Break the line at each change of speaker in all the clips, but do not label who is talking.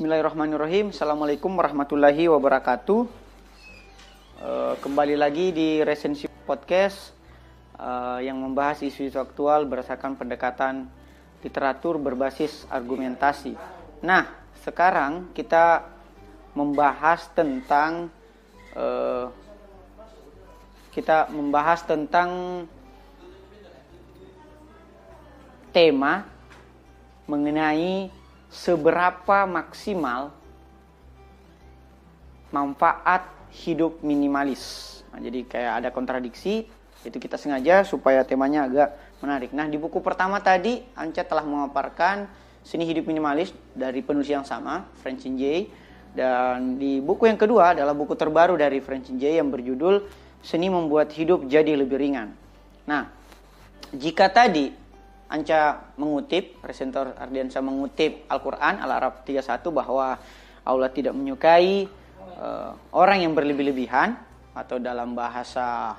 Bismillahirrahmanirrahim. Assalamualaikum warahmatullahi wabarakatuh. Eh, kembali lagi di resensi podcast eh, yang membahas isu-isu aktual berdasarkan pendekatan literatur berbasis argumentasi. Nah, sekarang kita membahas tentang eh, kita membahas tentang tema mengenai seberapa maksimal manfaat hidup minimalis. Nah, jadi kayak ada kontradiksi, itu kita sengaja supaya temanya agak menarik. Nah, di buku pertama tadi Anca telah memaparkan seni hidup minimalis dari penulis yang sama, Francine Jay. Dan di buku yang kedua adalah buku terbaru dari Francine Jay yang berjudul Seni Membuat Hidup Jadi Lebih Ringan. Nah, jika tadi Anca mengutip, presenter Ardiansa mengutip Al-Quran Al-Arab 31 bahwa Allah tidak menyukai uh, orang yang berlebih-lebihan atau dalam bahasa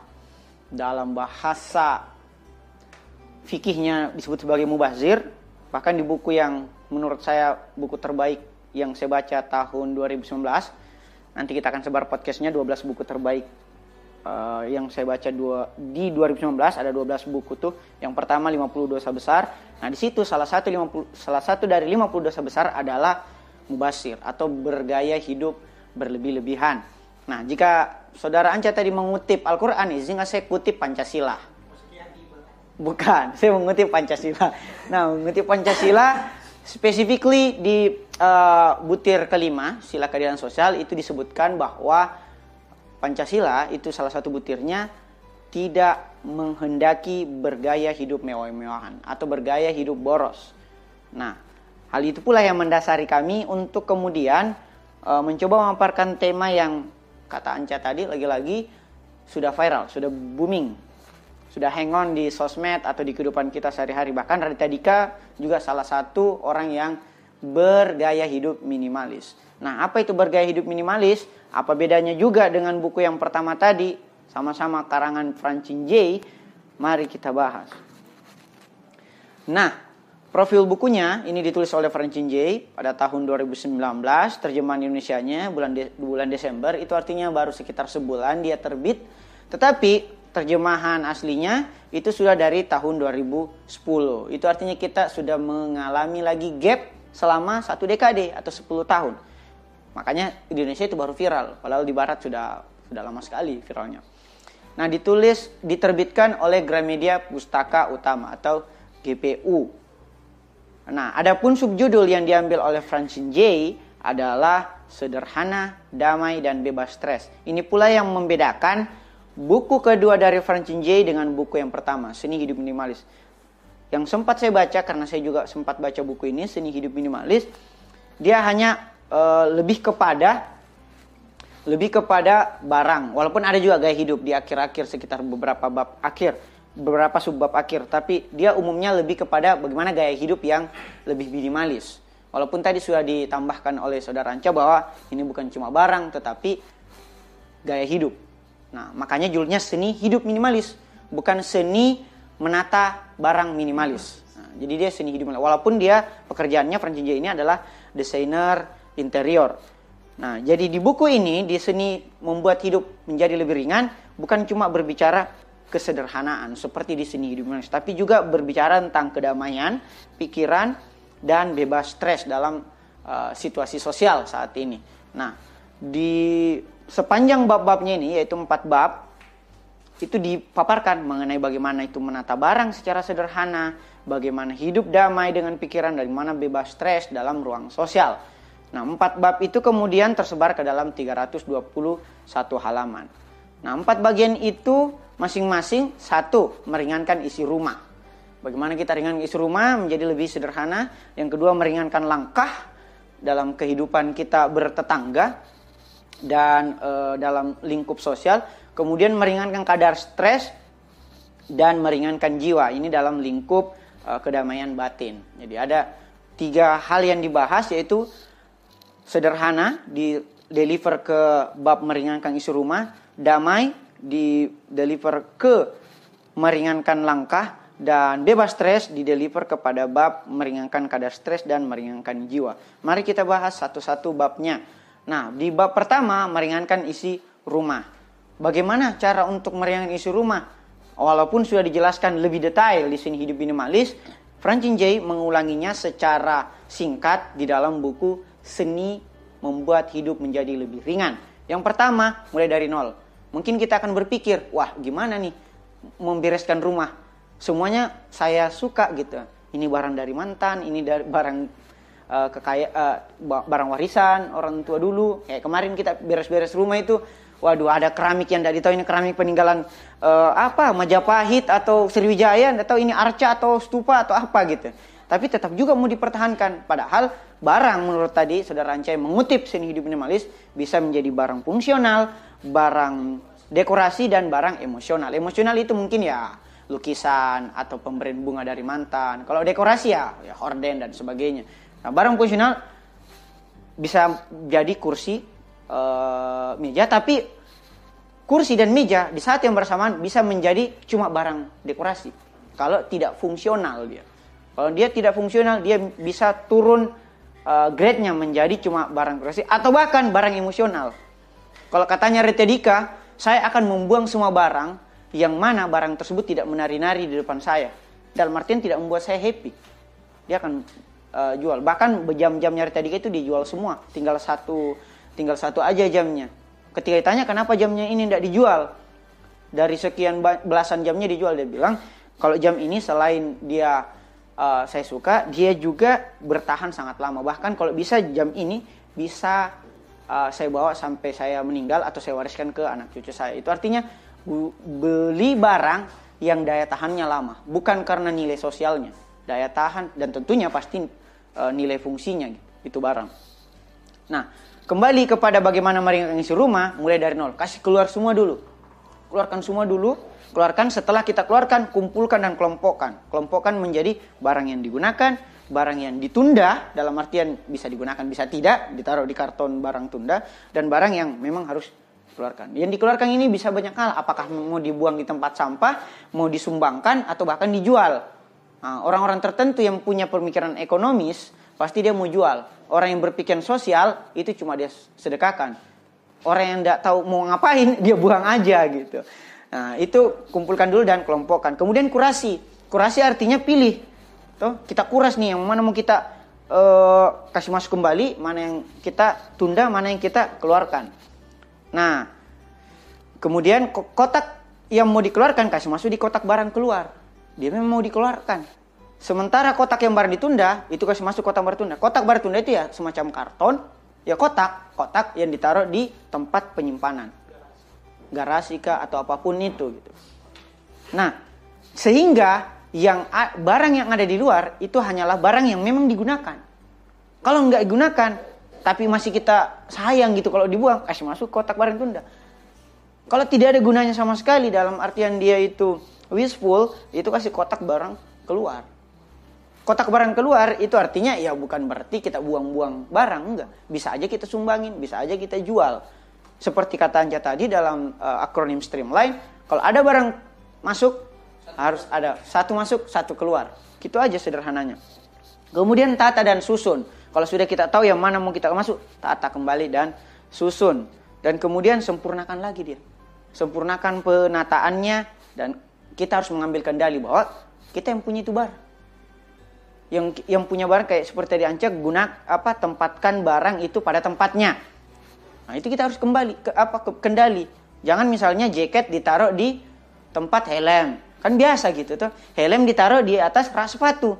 dalam bahasa fikihnya disebut sebagai mubazir bahkan di buku yang menurut saya buku terbaik yang saya baca tahun 2019 nanti kita akan sebar podcastnya 12 buku terbaik Eh, yang saya baca dua di 2019 ada 12 buku tuh. Yang pertama 50 dosa besar. Nah, di situ salah satu 50 salah satu dari 50 dosa besar adalah mubasir atau bergaya hidup berlebih-lebihan. Nah, jika saudara Anca tadi mengutip Al-Qur'an, izinkan saya kutip Pancasila. Bukan, saya mengutip Pancasila. Nah, mengutip Pancasila specifically di uh, butir kelima sila keadilan sosial itu disebutkan bahwa Pancasila itu salah satu butirnya tidak menghendaki bergaya hidup mewah-mewahan atau bergaya hidup boros. Nah, hal itu pula yang mendasari kami untuk kemudian e, mencoba memaparkan tema yang kata Anca tadi lagi-lagi sudah viral, sudah booming, sudah hang on di sosmed atau di kehidupan kita sehari-hari. Bahkan Radita Dika juga salah satu orang yang bergaya hidup minimalis. Nah, apa itu bergaya hidup minimalis? Apa bedanya juga dengan buku yang pertama tadi? Sama-sama karangan Francine J. Mari kita bahas. Nah, profil bukunya ini ditulis oleh Francine J pada tahun 2019, terjemahan Indonesianya bulan de bulan Desember, itu artinya baru sekitar sebulan dia terbit. Tetapi terjemahan aslinya itu sudah dari tahun 2010. Itu artinya kita sudah mengalami lagi gap selama satu dekade atau 10 tahun. Makanya Indonesia itu baru viral, padahal di barat sudah sudah lama sekali viralnya. Nah, ditulis diterbitkan oleh Gramedia Pustaka Utama atau GPU. Nah, adapun subjudul yang diambil oleh Francine J adalah sederhana, damai dan bebas stres. Ini pula yang membedakan buku kedua dari Francine J dengan buku yang pertama, Seni Hidup Minimalis. Yang sempat saya baca karena saya juga sempat baca buku ini, Seni Hidup Minimalis, dia hanya Eh, lebih kepada lebih kepada barang walaupun ada juga gaya hidup di akhir-akhir sekitar beberapa bab akhir beberapa subbab akhir tapi dia umumnya lebih kepada bagaimana gaya hidup yang lebih minimalis walaupun tadi sudah ditambahkan oleh saudara Anca bahwa ini bukan cuma barang tetapi gaya hidup nah makanya judulnya seni hidup minimalis bukan seni menata barang minimalis nah, jadi dia seni hidup walaupun dia pekerjaannya Francinja ini adalah desainer interior. Nah, jadi di buku ini di seni membuat hidup menjadi lebih ringan bukan cuma berbicara kesederhanaan seperti di seni hidup manusia, tapi juga berbicara tentang kedamaian, pikiran dan bebas stres dalam uh, situasi sosial saat ini. Nah, di sepanjang bab-babnya ini yaitu empat bab itu dipaparkan mengenai bagaimana itu menata barang secara sederhana, bagaimana hidup damai dengan pikiran, dan mana bebas stres dalam ruang sosial. Nah, empat bab itu kemudian tersebar ke dalam 321 halaman. Nah, empat bagian itu masing-masing satu meringankan isi rumah. Bagaimana kita ringan isi rumah menjadi lebih sederhana. Yang kedua meringankan langkah dalam kehidupan kita bertetangga dan e, dalam lingkup sosial. Kemudian meringankan kadar stres dan meringankan jiwa. Ini dalam lingkup e, kedamaian batin. Jadi ada tiga hal yang dibahas yaitu sederhana di deliver ke bab meringankan isu rumah, damai di deliver ke meringankan langkah dan bebas stres di deliver kepada bab meringankan kadar stres dan meringankan jiwa. Mari kita bahas satu-satu babnya. Nah, di bab pertama meringankan isi rumah. Bagaimana cara untuk meringankan isi rumah? Walaupun sudah dijelaskan lebih detail di sini hidup minimalis, Francine J mengulanginya secara singkat di dalam buku seni membuat hidup menjadi lebih ringan. Yang pertama, mulai dari nol. Mungkin kita akan berpikir, wah gimana nih membereskan rumah. Semuanya saya suka gitu. Ini barang dari mantan, ini dari barang uh, kekaya uh, barang warisan orang tua dulu. Kayak kemarin kita beres-beres rumah itu, waduh ada keramik yang tidak tahu ini keramik peninggalan uh, apa Majapahit atau Sriwijaya, tidak tahu ini arca atau stupa atau apa gitu tapi tetap juga mau dipertahankan. Padahal barang menurut tadi saudara Ancai mengutip seni hidup minimalis bisa menjadi barang fungsional, barang dekorasi dan barang emosional. Emosional itu mungkin ya lukisan atau pemberian bunga dari mantan. Kalau dekorasi ya, ya horden dan sebagainya. Nah, barang fungsional bisa jadi kursi, e, meja, tapi kursi dan meja di saat yang bersamaan bisa menjadi cuma barang dekorasi kalau tidak fungsional dia. Kalau dia tidak fungsional, dia bisa turun uh, grade-nya menjadi cuma barang kurasi atau bahkan barang emosional. Kalau katanya Retedika, saya akan membuang semua barang yang mana barang tersebut tidak menari-nari di depan saya. Dalam artian tidak membuat saya happy. Dia akan uh, jual. Bahkan jam jamnya Retedika itu dijual semua, tinggal satu tinggal satu aja jamnya. Ketika ditanya kenapa jamnya ini tidak dijual, dari sekian belasan jamnya dijual dia bilang kalau jam ini selain dia uh, saya suka dia juga bertahan sangat lama bahkan kalau bisa jam ini bisa uh, saya bawa sampai saya meninggal atau saya wariskan ke anak cucu saya itu artinya beli barang yang daya tahannya lama bukan karena nilai sosialnya daya tahan dan tentunya pasti uh, nilai fungsinya gitu, itu barang nah kembali kepada bagaimana meringankan isi rumah mulai dari nol kasih keluar semua dulu keluarkan semua dulu keluarkan setelah kita keluarkan kumpulkan dan kelompokkan kelompokkan menjadi barang yang digunakan barang yang ditunda dalam artian bisa digunakan bisa tidak ditaruh di karton barang tunda dan barang yang memang harus keluarkan yang dikeluarkan ini bisa banyak hal apakah mau dibuang di tempat sampah mau disumbangkan atau bahkan dijual orang nah, orang-orang tertentu yang punya pemikiran ekonomis pasti dia mau jual orang yang berpikiran sosial itu cuma dia sedekahkan orang yang tidak tahu mau ngapain dia buang aja gitu Nah, itu kumpulkan dulu dan kelompokkan. Kemudian kurasi. Kurasi artinya pilih. Tuh, kita kuras nih yang mana mau kita uh, kasih masuk kembali, mana yang kita tunda, mana yang kita keluarkan. Nah, kemudian kotak yang mau dikeluarkan kasih masuk di kotak barang keluar. Dia memang mau dikeluarkan. Sementara kotak yang barang ditunda itu kasih masuk kotak barang tunda. Kotak barang tunda itu ya semacam karton, ya kotak, kotak yang ditaruh di tempat penyimpanan garasi kah atau apapun itu gitu. Nah, sehingga yang barang yang ada di luar itu hanyalah barang yang memang digunakan. Kalau nggak digunakan, tapi masih kita sayang gitu kalau dibuang, kasih eh, masuk kotak barang tunda. Kalau tidak ada gunanya sama sekali dalam artian dia itu wishful, itu kasih kotak barang keluar. Kotak barang keluar itu artinya ya bukan berarti kita buang-buang barang, enggak. Bisa aja kita sumbangin, bisa aja kita jual seperti kata Anja tadi dalam uh, akronim streamline, kalau ada barang masuk satu. harus ada satu masuk, satu keluar. Gitu aja sederhananya. Kemudian tata dan susun. Kalau sudah kita tahu yang mana mau kita masuk, tata kembali dan susun. Dan kemudian sempurnakan lagi dia. Sempurnakan penataannya dan kita harus mengambil kendali bahwa kita yang punya itu bar. Yang yang punya barang kayak seperti diancak gunak apa tempatkan barang itu pada tempatnya. Nah, itu kita harus kembali ke apa ke, kendali. Jangan misalnya jaket ditaruh di tempat helm. Kan biasa gitu tuh. Helm ditaruh di atas rak sepatu.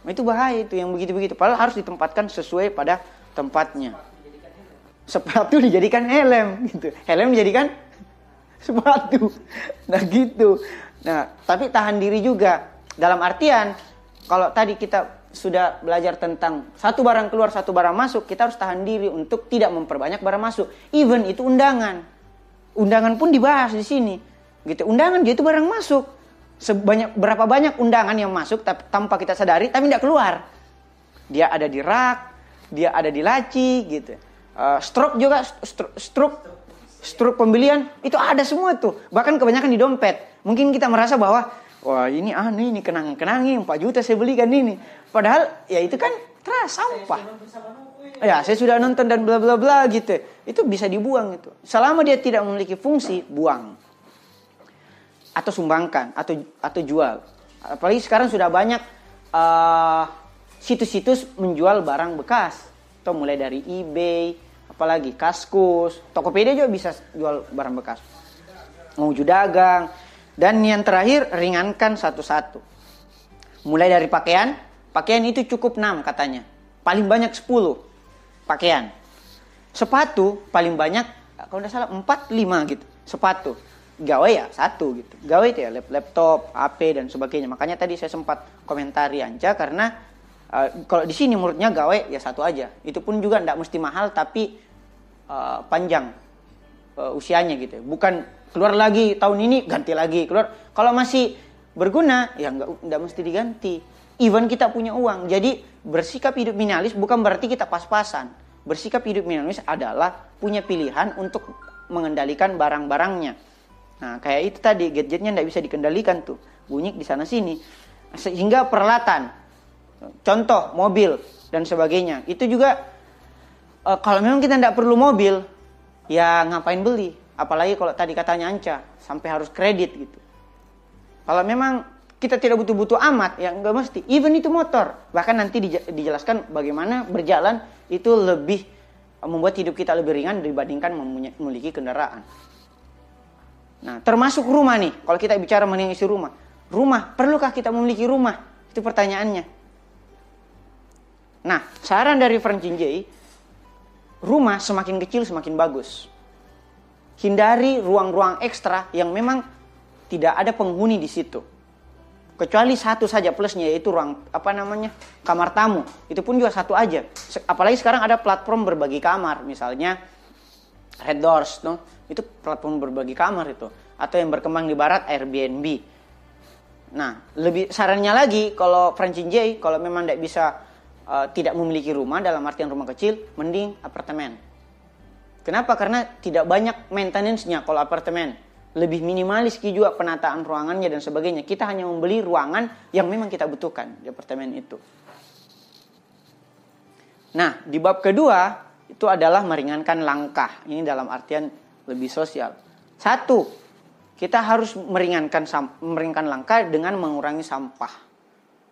Nah, itu bahaya itu yang begitu-begitu. Padahal harus ditempatkan sesuai pada tempatnya. Sepatu dijadikan helm gitu. Helm dijadikan sepatu. Nah, gitu. Nah, tapi tahan diri juga. Dalam artian kalau tadi kita sudah belajar tentang satu barang keluar, satu barang masuk, kita harus tahan diri untuk tidak memperbanyak barang masuk. Even itu undangan. Undangan pun dibahas di sini. Gitu. Undangan itu barang masuk. Sebanyak berapa banyak undangan yang masuk tapi, tanpa kita sadari tapi tidak keluar. Dia ada di rak, dia ada di laci gitu. Uh, stroke juga stroke, stroke stroke pembelian itu ada semua tuh. Bahkan kebanyakan di dompet. Mungkin kita merasa bahwa wah ini aneh ini kenang kenangi empat juta saya belikan ini. Padahal ya itu kan terasa sampah. Ya, saya sudah nonton dan bla bla bla gitu. Itu bisa dibuang itu. Selama dia tidak memiliki fungsi, buang. Atau sumbangkan atau atau jual. Apalagi sekarang sudah banyak situs eh, situs-situs menjual barang bekas. Atau mulai dari eBay, apalagi Kaskus, Tokopedia juga bisa jual barang bekas. Mau dagang, dan yang terakhir, ringankan satu-satu. Mulai dari pakaian, pakaian itu cukup enam katanya. Paling banyak sepuluh pakaian. Sepatu paling banyak, kalau tidak salah 4, 5 gitu. Sepatu. Gawe ya satu gitu. Gawe itu ya laptop, HP dan sebagainya. Makanya tadi saya sempat komentari Anca karena uh, kalau di sini menurutnya gawe ya satu aja. Itu pun juga tidak mesti mahal tapi uh, panjang uh, usianya gitu. Ya. Bukan keluar lagi tahun ini ganti lagi keluar kalau masih berguna ya nggak nggak mesti diganti even kita punya uang jadi bersikap hidup minimalis bukan berarti kita pas-pasan bersikap hidup minimalis adalah punya pilihan untuk mengendalikan barang-barangnya nah kayak itu tadi gadgetnya nggak bisa dikendalikan tuh bunyi di sana sini sehingga peralatan contoh mobil dan sebagainya itu juga eh, kalau memang kita tidak perlu mobil ya ngapain beli Apalagi kalau tadi katanya anca, sampai harus kredit gitu. Kalau memang kita tidak butuh-butuh amat, ya nggak mesti. Even itu motor, bahkan nanti dijelaskan bagaimana berjalan itu lebih eh, membuat hidup kita lebih ringan dibandingkan memiliki kendaraan. Nah, termasuk rumah nih. Kalau kita bicara mengenai isi rumah, rumah perlukah kita memiliki rumah? Itu pertanyaannya. Nah, saran dari Frank J, rumah semakin kecil semakin bagus hindari ruang-ruang ekstra yang memang tidak ada penghuni di situ. Kecuali satu saja plusnya yaitu ruang apa namanya? kamar tamu. Itu pun juga satu aja. Apalagi sekarang ada platform berbagi kamar misalnya Red Doors no? Itu platform berbagi kamar itu atau yang berkembang di barat Airbnb. Nah, lebih sarannya lagi kalau franchise kalau memang tidak bisa uh, tidak memiliki rumah dalam artian rumah kecil, mending apartemen Kenapa? Karena tidak banyak maintenance-nya kalau apartemen. Lebih minimalis juga penataan ruangannya dan sebagainya. Kita hanya membeli ruangan yang memang kita butuhkan di apartemen itu. Nah, di bab kedua itu adalah meringankan langkah. Ini dalam artian lebih sosial. Satu, kita harus meringankan meringankan langkah dengan mengurangi sampah.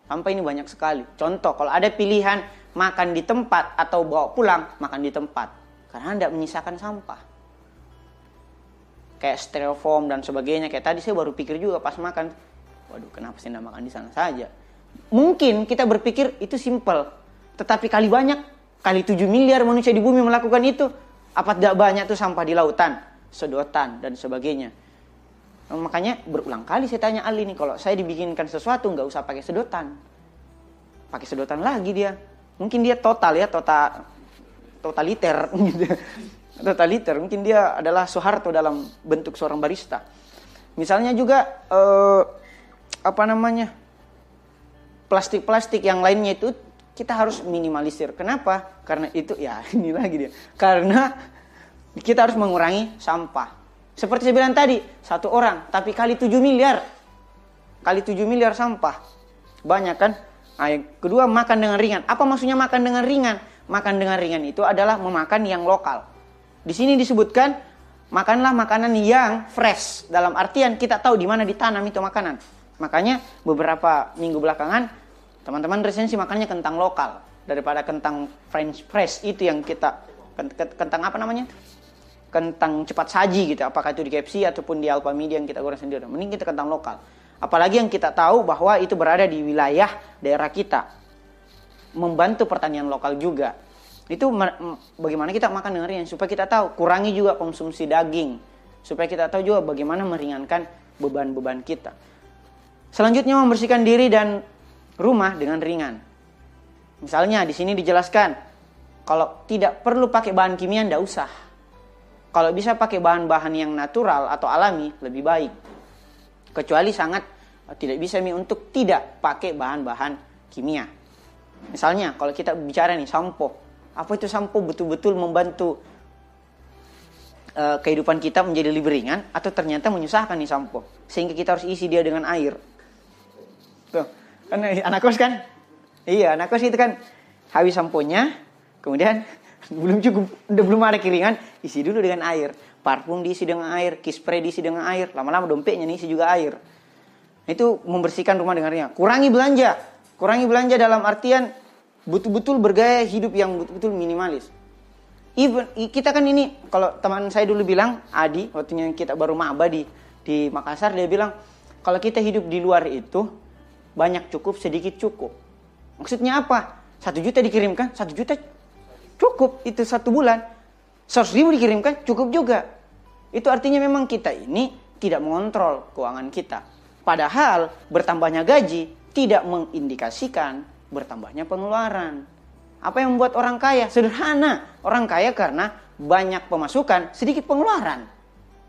Sampah ini banyak sekali. Contoh, kalau ada pilihan makan di tempat atau bawa pulang, makan di tempat karena tidak menyisakan sampah. Kayak styrofoam dan sebagainya. Kayak tadi saya baru pikir juga pas makan, waduh kenapa sih tidak makan di sana saja? Mungkin kita berpikir itu simple, tetapi kali banyak, kali 7 miliar manusia di bumi melakukan itu, apa tidak banyak tuh sampah di lautan, sedotan dan sebagainya. Nah, makanya berulang kali saya tanya Ali nih kalau saya dibikinkan sesuatu nggak usah pakai sedotan, pakai sedotan lagi dia. Mungkin dia total ya total totaliter totaliter mungkin dia adalah Soeharto dalam bentuk seorang barista misalnya juga eh, apa namanya plastik-plastik yang lainnya itu kita harus minimalisir kenapa karena itu ya ini lagi dia karena kita harus mengurangi sampah seperti saya bilang tadi satu orang tapi kali 7 miliar kali 7 miliar sampah banyak kan Nah, yang kedua makan dengan ringan. Apa maksudnya makan dengan ringan? makan dengan ringan itu adalah memakan yang lokal. Di sini disebutkan makanlah makanan yang fresh dalam artian kita tahu di mana ditanam itu makanan. Makanya beberapa minggu belakangan teman-teman resensi makannya kentang lokal daripada kentang French press itu yang kita kentang apa namanya? Kentang cepat saji gitu, apakah itu di KFC ataupun di Alfamidi yang kita goreng sendiri. Mending kita kentang lokal. Apalagi yang kita tahu bahwa itu berada di wilayah daerah kita membantu pertanian lokal juga. Itu bagaimana kita makan dengan ringan supaya kita tahu kurangi juga konsumsi daging supaya kita tahu juga bagaimana meringankan beban-beban kita. Selanjutnya membersihkan diri dan rumah dengan ringan. Misalnya di sini dijelaskan kalau tidak perlu pakai bahan kimia tidak usah. Kalau bisa pakai bahan-bahan yang natural atau alami lebih baik. Kecuali sangat eh, tidak bisa mi untuk tidak pakai bahan-bahan kimia. Misalnya kalau kita bicara nih sampo, apa itu sampo betul-betul membantu uh, kehidupan kita menjadi lebih ringan atau ternyata menyusahkan nih sampo sehingga kita harus isi dia dengan air. Tuh, kan anak kos kan? Iya, anak kos itu kan habis samponya, kemudian belum cukup, udah belum ada kiringan, isi dulu dengan air. Parfum diisi dengan air, kispray diisi dengan air, lama-lama dompetnya nih isi juga air. Itu membersihkan rumah dengan Kurangi belanja, Kurangi belanja dalam artian betul-betul bergaya hidup yang betul-betul minimalis. Even kita kan ini kalau teman saya dulu bilang Adi waktunya kita baru maba di di Makassar dia bilang kalau kita hidup di luar itu banyak cukup sedikit cukup. Maksudnya apa? Satu juta dikirimkan satu juta cukup itu satu bulan. Seratus ribu dikirimkan cukup juga. Itu artinya memang kita ini tidak mengontrol keuangan kita. Padahal bertambahnya gaji tidak mengindikasikan bertambahnya pengeluaran. Apa yang membuat orang kaya? Sederhana. Orang kaya karena banyak pemasukan, sedikit pengeluaran.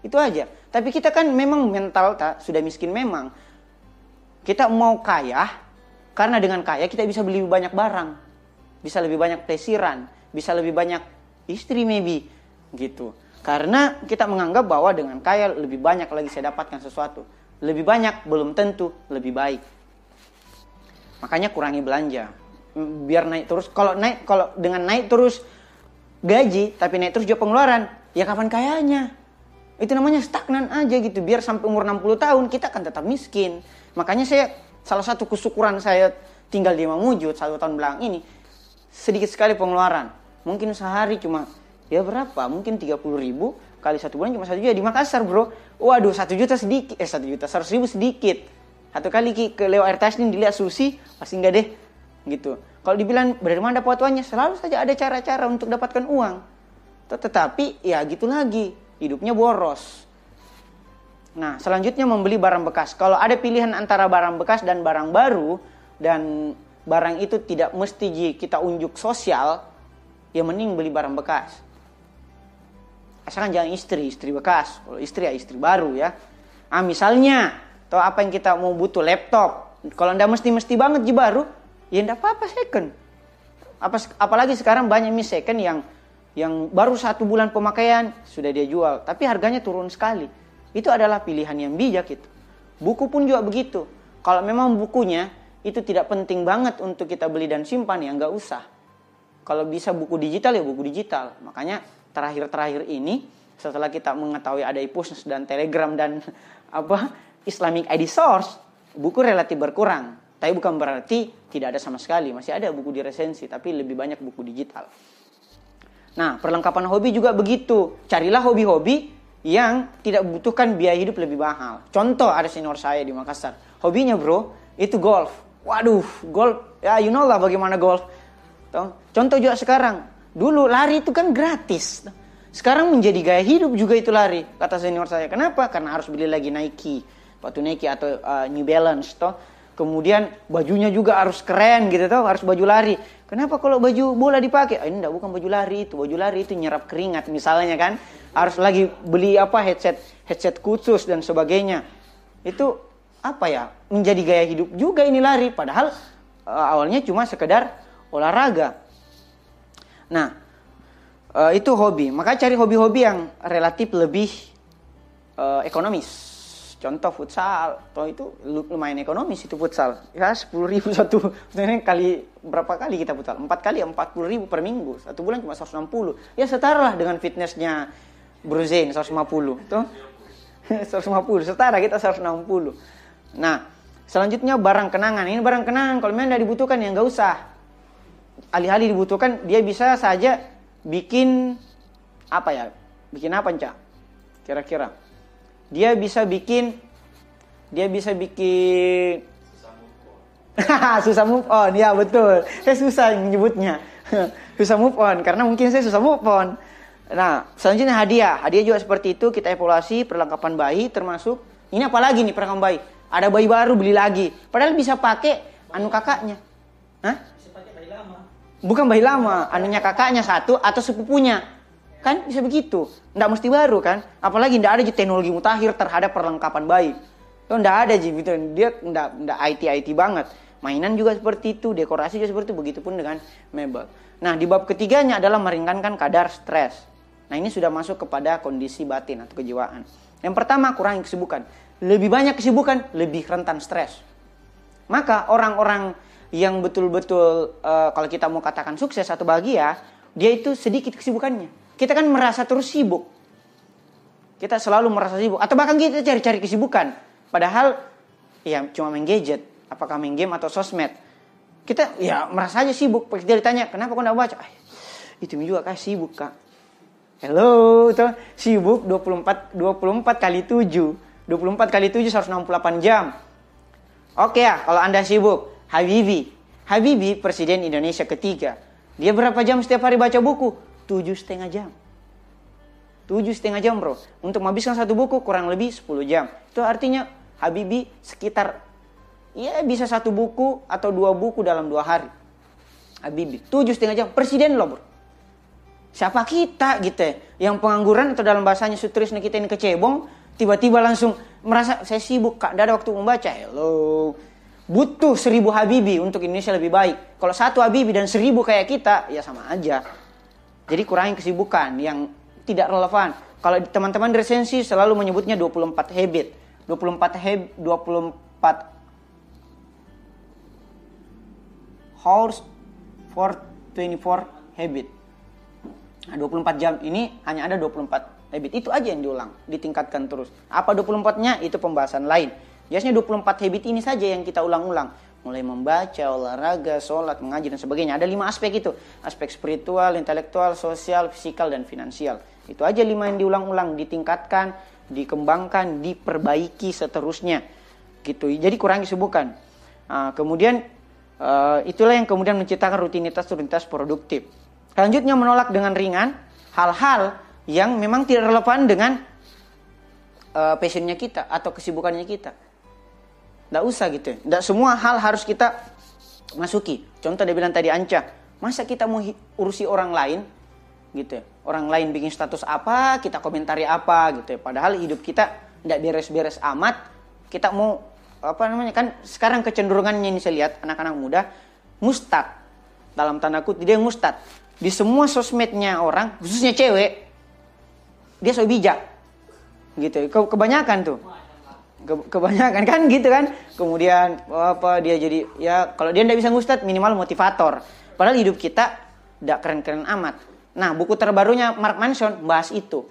Itu aja. Tapi kita kan memang mental tak sudah miskin memang. Kita mau kaya karena dengan kaya kita bisa beli lebih banyak barang, bisa lebih banyak plesiran, bisa lebih banyak istri maybe gitu. Karena kita menganggap bahwa dengan kaya lebih banyak lagi saya dapatkan sesuatu. Lebih banyak belum tentu lebih baik. Makanya kurangi belanja. Biar naik terus. Kalau naik kalau dengan naik terus gaji tapi naik terus juga pengeluaran, ya kapan kayanya? Itu namanya stagnan aja gitu. Biar sampai umur 60 tahun kita akan tetap miskin. Makanya saya salah satu kesyukuran saya tinggal di Mamuju satu tahun belakang ini sedikit sekali pengeluaran. Mungkin sehari cuma ya berapa? Mungkin 30 ribu kali satu bulan cuma satu juta di Makassar bro waduh satu juta sedikit eh satu juta seratus ribu sedikit satu kali ki ke lewat air taslim dilihat susi, pasti enggak deh. Gitu. Kalau dibilang dari mana dapat uangnya, selalu saja ada cara-cara untuk dapatkan uang. Tetapi ya gitu lagi, hidupnya boros. Nah, selanjutnya membeli barang bekas. Kalau ada pilihan antara barang bekas dan barang baru dan barang itu tidak mesti kita unjuk sosial, ya mending beli barang bekas. Asalkan jangan istri, istri bekas. Kalau istri ya istri baru ya. Ah, misalnya atau apa yang kita mau butuh laptop kalau ndak mesti-mesti banget ji baru ya ndak apa-apa second apa apalagi sekarang banyak mis second yang yang baru satu bulan pemakaian sudah dia jual tapi harganya turun sekali itu adalah pilihan yang bijak itu buku pun juga begitu kalau memang bukunya itu tidak penting banget untuk kita beli dan simpan ya nggak usah kalau bisa buku digital ya buku digital makanya terakhir-terakhir ini setelah kita mengetahui ada e dan telegram dan apa Islamic ID Source, buku relatif berkurang. Tapi bukan berarti tidak ada sama sekali. Masih ada buku di resensi, tapi lebih banyak buku digital. Nah, perlengkapan hobi juga begitu. Carilah hobi-hobi yang tidak membutuhkan biaya hidup lebih mahal. Contoh ada senior saya di Makassar. Hobinya bro, itu golf. Waduh, golf. Ya, you know lah bagaimana golf. Contoh juga sekarang. Dulu lari itu kan gratis. Sekarang menjadi gaya hidup juga itu lari, kata senior saya. Kenapa? Karena harus beli lagi Nike sepatu Nike atau uh, New Balance toh kemudian bajunya juga harus keren gitu toh, harus baju lari kenapa kalau baju bola dipakai ah, eh, ini enggak bukan baju lari itu baju lari itu nyerap keringat misalnya kan harus lagi beli apa headset headset khusus dan sebagainya itu apa ya menjadi gaya hidup juga ini lari padahal uh, awalnya cuma sekedar olahraga nah uh, itu hobi maka cari hobi-hobi yang relatif lebih uh, ekonomis Contoh futsal, toh itu lumayan ekonomis itu futsal. Ya sepuluh ribu satu, sebenarnya kali berapa kali kita futsal? Empat kali ya, empat puluh ribu per minggu. Satu bulan cuma 160. Ya setara lah dengan fitnessnya Bruce 150. Tuh. 150, setara kita 160. Nah, selanjutnya barang kenangan. Ini barang kenangan, kalau memang tidak dibutuhkan ya nggak usah. Alih-alih dibutuhkan, dia bisa saja bikin apa ya? Bikin apa, Cak? Kira-kira dia bisa bikin dia bisa bikin susah move on ya betul saya susah menyebutnya susah move on karena mungkin saya susah move on nah selanjutnya hadiah hadiah juga seperti itu kita evaluasi perlengkapan bayi termasuk ini apa lagi nih perlengkapan bayi ada bayi baru beli lagi padahal bisa pakai anu kakaknya Hah? bukan bayi lama anunya kakaknya satu atau sepupunya Kan bisa begitu. ndak mesti baru kan. Apalagi ndak ada teknologi mutakhir terhadap perlengkapan bayi. Itu ndak ada sih Gitu. Dia ndak ndak IT-IT banget. Mainan juga seperti itu, dekorasi juga seperti itu, begitupun dengan mebel. Nah, di bab ketiganya adalah meringankan kadar stres. Nah, ini sudah masuk kepada kondisi batin atau kejiwaan. Yang pertama, kurangi kesibukan. Lebih banyak kesibukan, lebih rentan stres. Maka orang-orang yang betul-betul uh, kalau kita mau katakan sukses atau bahagia, dia itu sedikit kesibukannya. Kita kan merasa terus sibuk. Kita selalu merasa sibuk. Atau bahkan kita cari-cari kesibukan. Padahal ya cuma main gadget. Apakah main game atau sosmed. Kita ya merasa aja sibuk. dia ditanya, kenapa kau gak baca? Ay, ah, itu juga kak sibuk kak. Hello, itu sibuk 24 24 kali 7. 24 kali 7 168 jam. Oke ya, kalau Anda sibuk, Habibi. Habibi presiden Indonesia ketiga. Dia berapa jam setiap hari baca buku? tujuh setengah jam. Tujuh setengah jam bro. Untuk menghabiskan satu buku kurang lebih 10 jam. Itu artinya Habibi sekitar ya bisa satu buku atau dua buku dalam dua hari. Habibi tujuh setengah jam. Presiden loh bro. Siapa kita gitu ya. Yang pengangguran atau dalam bahasanya sutrisna kita ini kecebong. Tiba-tiba langsung merasa saya sibuk kak. Tidak ada waktu membaca. Hello butuh seribu Habibi untuk Indonesia lebih baik. Kalau satu Habibi dan seribu kayak kita, ya sama aja. Jadi kurangi kesibukan yang tidak relevan. Kalau teman-teman resensi selalu menyebutnya 24 habit. 24 habit 24 hours for 24 habit. Nah, 24 jam ini hanya ada 24 habit. Itu aja yang diulang, ditingkatkan terus. Apa 24-nya itu pembahasan lain. Biasanya 24 habit ini saja yang kita ulang-ulang mulai membaca, olahraga, sholat, mengaji dan sebagainya. Ada lima aspek itu, aspek spiritual, intelektual, sosial, fisikal dan finansial. Itu aja lima yang diulang-ulang, ditingkatkan, dikembangkan, diperbaiki seterusnya. Gitu. Jadi kurangi subukan. Nah, kemudian eh, itulah yang kemudian menciptakan rutinitas-rutinitas produktif. Selanjutnya menolak dengan ringan hal-hal yang memang tidak relevan dengan uh, passionnya kita atau kesibukannya kita. Tidak usah gitu. Tidak ya. semua hal harus kita masuki. Contoh dia bilang tadi Anca, masa kita mau urusi orang lain? Gitu ya. Orang lain bikin status apa, kita komentari apa gitu ya. Padahal hidup kita tidak beres-beres amat. Kita mau apa namanya kan sekarang kecenderungannya ini saya lihat anak-anak muda mustad dalam tanda kutip dia mustad di semua sosmednya orang khususnya cewek dia so bijak gitu kebanyakan tuh kebanyakan kan gitu kan kemudian oh, apa dia jadi ya kalau dia tidak bisa ngustad minimal motivator padahal hidup kita tidak keren-keren amat nah buku terbarunya Mark Manson bahas itu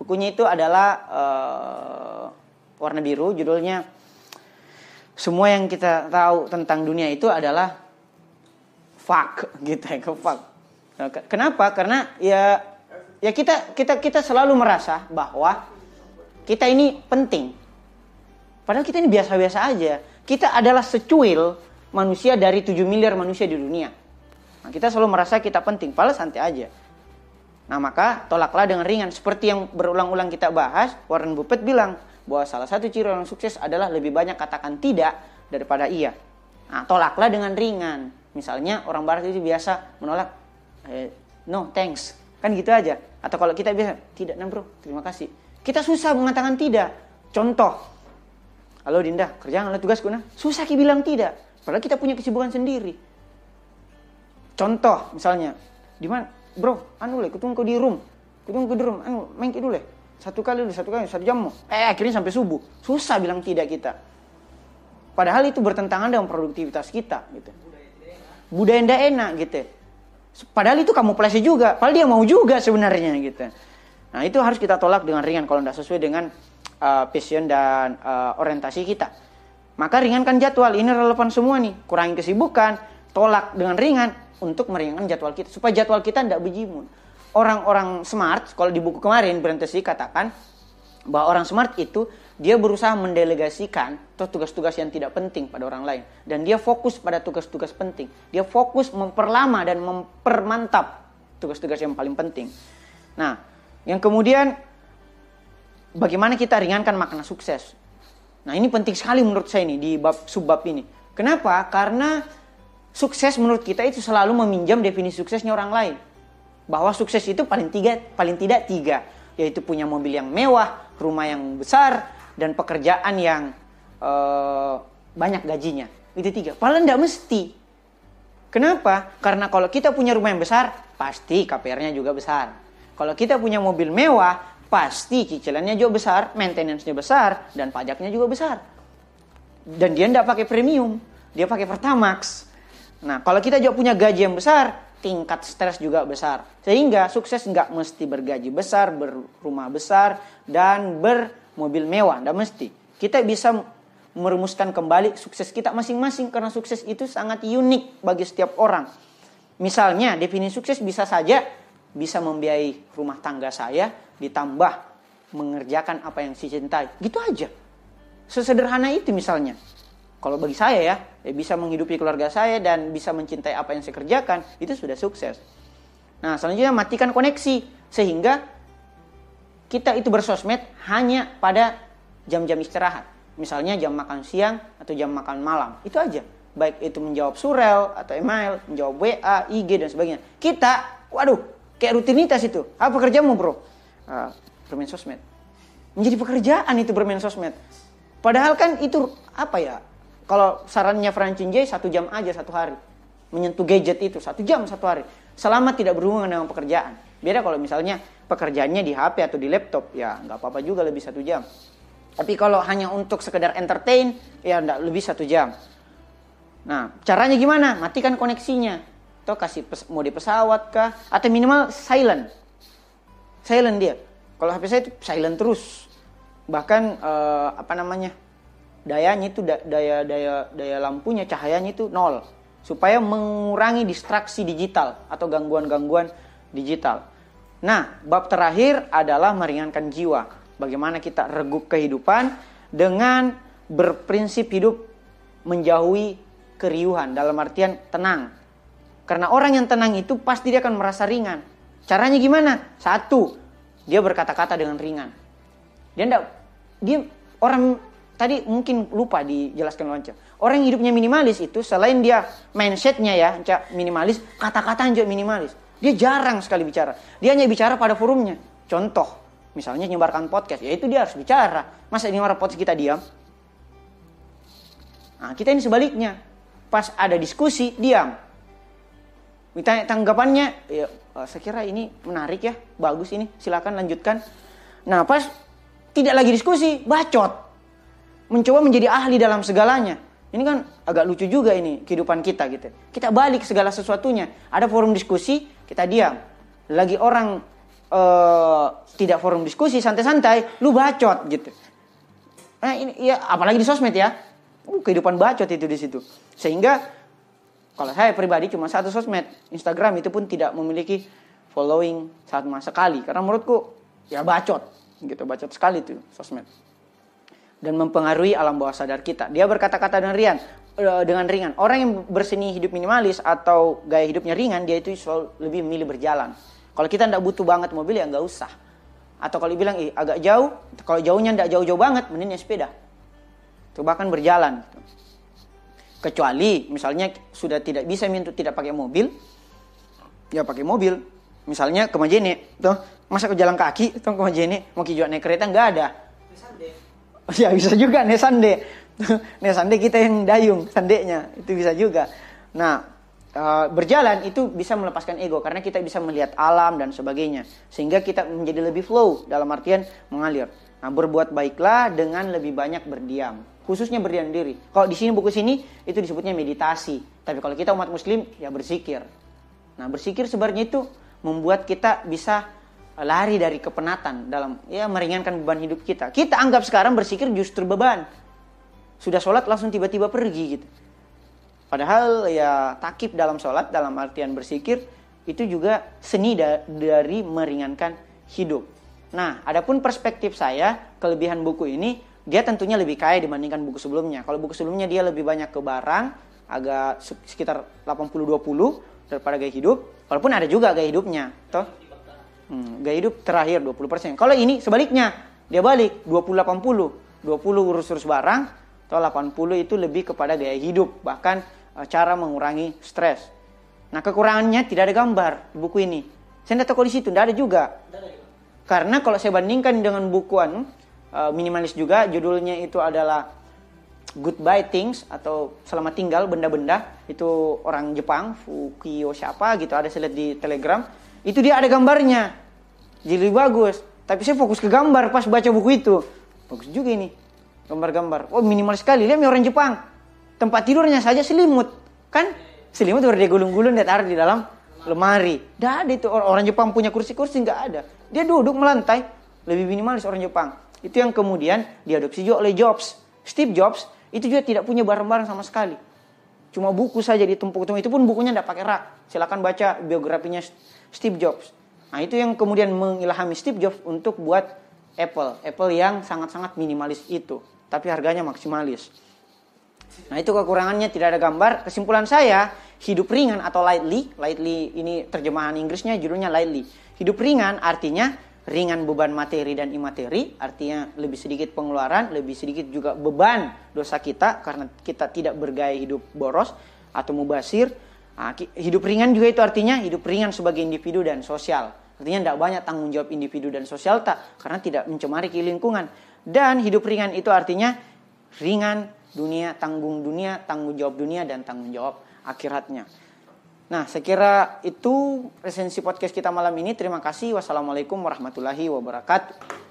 bukunya itu adalah uh, warna biru judulnya semua yang kita tahu tentang dunia itu adalah fuck gitu ya ke fuck nah, kenapa karena ya ya kita kita kita selalu merasa bahwa kita ini penting Padahal kita ini biasa-biasa aja. Kita adalah secuil manusia dari 7 miliar manusia di dunia. Nah, kita selalu merasa kita penting, padahal santai aja. Nah maka tolaklah dengan ringan. Seperti yang berulang-ulang kita bahas, Warren Buffett bilang bahwa salah satu ciri orang sukses adalah lebih banyak katakan tidak daripada iya. Nah, tolaklah dengan ringan. Misalnya orang barat itu biasa menolak, eh, no thanks, kan gitu aja. Atau kalau kita biasa, tidak nah bro, terima kasih. Kita susah mengatakan tidak. Contoh, Halo Dinda, kerjaan ada tugas kuna? Susah ki bilang tidak. Padahal kita punya kesibukan sendiri. Contoh misalnya, di mana? Bro, anu le, kutung ke di room. Kutung ke di room, anu main ki dulu le. Satu kali dulu, satu kali, satu jam mau. Eh, akhirnya sampai subuh. Susah bilang tidak kita. Padahal itu bertentangan dengan produktivitas kita gitu. Budaya ndak enak gitu. Padahal itu kamu pelajari juga. Padahal dia mau juga sebenarnya gitu. Nah itu harus kita tolak dengan ringan kalau tidak sesuai dengan uh, eh, passion dan uh, orientasi kita. Maka ringankan jadwal, ini relevan semua nih. Kurangi kesibukan, tolak dengan ringan untuk meringankan jadwal kita. Supaya jadwal kita tidak berjimun. Orang-orang smart, kalau di buku kemarin berentesi katakan bahwa orang smart itu dia berusaha mendelegasikan tugas-tugas yang tidak penting pada orang lain. Dan dia fokus pada tugas-tugas penting. Dia fokus memperlama dan mempermantap tugas-tugas yang paling penting. Nah, yang kemudian bagaimana kita ringankan makna sukses. Nah, ini penting sekali menurut saya ini di bab subbab ini. Kenapa? Karena sukses menurut kita itu selalu meminjam definisi suksesnya orang lain. Bahwa sukses itu paling tiga, paling tidak tiga, yaitu punya mobil yang mewah, rumah yang besar, dan pekerjaan yang uh, banyak gajinya. Itu tiga. Paling tidak mesti. Kenapa? Karena kalau kita punya rumah yang besar, pasti KPR-nya juga besar. Kalau kita punya mobil mewah, pasti cicilannya juga besar, maintenance-nya besar, dan pajaknya juga besar. Dan dia tidak pakai premium, dia pakai Pertamax. Nah, kalau kita juga punya gaji yang besar, tingkat stres juga besar. Sehingga sukses nggak mesti bergaji besar, berumah besar, dan bermobil mewah. Nggak mesti. Kita bisa merumuskan kembali sukses kita masing-masing karena sukses itu sangat unik bagi setiap orang. Misalnya, definisi sukses bisa saja bisa membiayai rumah tangga saya, ditambah mengerjakan apa yang si cintai. Gitu aja. Sesederhana itu misalnya. Kalau bagi saya ya, ya, bisa menghidupi keluarga saya dan bisa mencintai apa yang saya kerjakan, itu sudah sukses. Nah, selanjutnya matikan koneksi sehingga kita itu bersosmed hanya pada jam-jam istirahat. Misalnya jam makan siang atau jam makan malam. Itu aja. Baik itu menjawab surel atau email, menjawab WA, IG dan sebagainya. Kita, waduh, kayak rutinitas itu. Apa kerjamu, Bro? Eh, bermain sosmed. Menjadi pekerjaan itu bermain sosmed. Padahal kan itu apa ya? Kalau sarannya Francine J satu jam aja satu hari menyentuh gadget itu satu jam satu hari selama tidak berhubungan dengan pekerjaan. Beda kalau misalnya pekerjaannya di HP atau di laptop ya nggak apa-apa juga lebih satu jam. Tapi kalau hanya untuk sekedar entertain ya nggak lebih satu jam. Nah caranya gimana? Matikan koneksinya. Atau kasih pes mode pesawat kah? Atau minimal silent silent dia. Kalau HP saya itu silent terus. Bahkan uh, apa namanya? dayanya itu daya daya daya lampunya cahayanya itu nol supaya mengurangi distraksi digital atau gangguan-gangguan digital. Nah, bab terakhir adalah meringankan jiwa. Bagaimana kita reguk kehidupan dengan berprinsip hidup menjauhi keriuhan dalam artian tenang. Karena orang yang tenang itu pasti dia akan merasa ringan. Caranya gimana? Satu, dia berkata-kata dengan ringan. Dia enggak, dia orang tadi mungkin lupa dijelaskan loncat. Orang yang hidupnya minimalis itu selain dia mindsetnya ya minimalis, kata kataan juga minimalis. Dia jarang sekali bicara. Dia hanya bicara pada forumnya. Contoh, misalnya nyebarkan podcast, ya itu dia harus bicara. Masa ini orang podcast kita diam? Nah, kita ini sebaliknya. Pas ada diskusi, diam minta tanggapannya ya eh, saya kira ini menarik ya bagus ini silakan lanjutkan nah pas tidak lagi diskusi bacot mencoba menjadi ahli dalam segalanya ini kan agak lucu juga ini kehidupan kita gitu kita balik segala sesuatunya ada forum diskusi kita diam lagi orang uh, tidak forum diskusi santai-santai lu bacot gitu nah ini ya apalagi di sosmed ya uh, kehidupan bacot itu di situ sehingga kalau saya pribadi cuma satu sosmed, Instagram itu pun tidak memiliki following saat masa sekali. Karena menurutku ya bacot, gitu bacot sekali tuh sosmed. Dan mempengaruhi alam bawah sadar kita. Dia berkata-kata dengan rian, eh, dengan ringan. Orang yang berseni hidup minimalis atau gaya hidupnya ringan, dia itu selalu lebih milih berjalan. Kalau kita tidak butuh banget mobil ya nggak usah. Atau kalau bilang agak jauh, kalau jauhnya tidak jauh-jauh banget, mendingnya sepeda. Itu bahkan berjalan. Gitu kecuali misalnya sudah tidak bisa minta tidak pakai mobil ya pakai mobil misalnya ke Majene tuh masa ke jalan kaki tuh ke Majene mau ki naik kereta nggak ada ya bisa juga nesande nesande kita yang dayung sandenya itu bisa juga nah eh, berjalan itu bisa melepaskan ego karena kita bisa melihat alam dan sebagainya sehingga kita menjadi lebih flow dalam artian mengalir nah berbuat baiklah dengan lebih banyak berdiam khususnya berdiam diri. Kalau di sini buku sini itu disebutnya meditasi. Tapi kalau kita umat muslim ya bersikir. Nah, bersikir sebenarnya itu membuat kita bisa eh, lari dari kepenatan dalam ya meringankan beban hidup kita. Kita anggap sekarang bersikir justru beban. Sudah sholat langsung tiba-tiba pergi gitu. Padahal ya takib dalam sholat dalam artian bersikir itu juga seni da dari meringankan hidup. Nah, adapun perspektif saya kelebihan buku ini dia tentunya lebih kaya dibandingkan buku sebelumnya. Kalau buku sebelumnya dia lebih banyak ke barang, agak sekitar 80-20 daripada gaya hidup, walaupun ada juga gaya hidupnya, toh. Hmm, gaya hidup terakhir 20%. Kalau ini sebaliknya, dia balik 20-80. 20 urus-urus barang, atau 80 itu lebih kepada gaya hidup, bahkan eh, cara mengurangi stres. Nah, kekurangannya tidak ada gambar di buku ini. Saya tidak tahu di situ, tidak ada juga. Ya, Karena kalau saya bandingkan dengan buku anu, Eh, minimalis juga. Judulnya itu adalah Goodbye Things atau Selamat Tinggal Benda-Benda. Itu orang Jepang, Fukio siapa gitu. Ada saya lihat di Telegram. Itu dia ada gambarnya. Jadi bagus. Tapi saya fokus ke gambar pas baca buku itu. Bagus juga ini. Gambar-gambar. Oh minimal sekali. Lihat orang Jepang. Tempat tidurnya saja selimut. Kan selimut udah dia gulung-gulung dia taruh di dalam lemari. Dah ada itu orang Jepang punya kursi-kursi nggak ada. Dia duduk melantai. Lebih minimalis orang Jepang itu yang kemudian diadopsi juga oleh Jobs. Steve Jobs itu juga tidak punya barang-barang sama sekali. Cuma buku saja ditumpuk-tumpuk. Itu pun bukunya tidak pakai rak. Silahkan baca biografinya Steve Jobs. Nah itu yang kemudian mengilhami Steve Jobs untuk buat Apple. Apple yang sangat-sangat minimalis itu. Tapi harganya maksimalis. Nah itu kekurangannya tidak ada gambar. Kesimpulan saya, hidup ringan atau lightly. Lightly ini terjemahan Inggrisnya judulnya lightly. Hidup ringan artinya ringan beban materi dan imateri, artinya lebih sedikit pengeluaran, lebih sedikit juga beban dosa kita karena kita tidak bergaya hidup boros atau mubasir. Ah, hidup ringan juga itu artinya hidup ringan sebagai individu dan sosial. Artinya tidak banyak tanggung jawab individu dan sosial tak karena tidak mencemari ke lingkungan. Dan hidup ringan itu artinya ringan dunia, tanggung dunia, tanggung jawab dunia dan tanggung jawab akhiratnya. Nah, sekira itu resensi podcast kita malam ini. Terima kasih. Wassalamualaikum warahmatullahi wabarakatuh.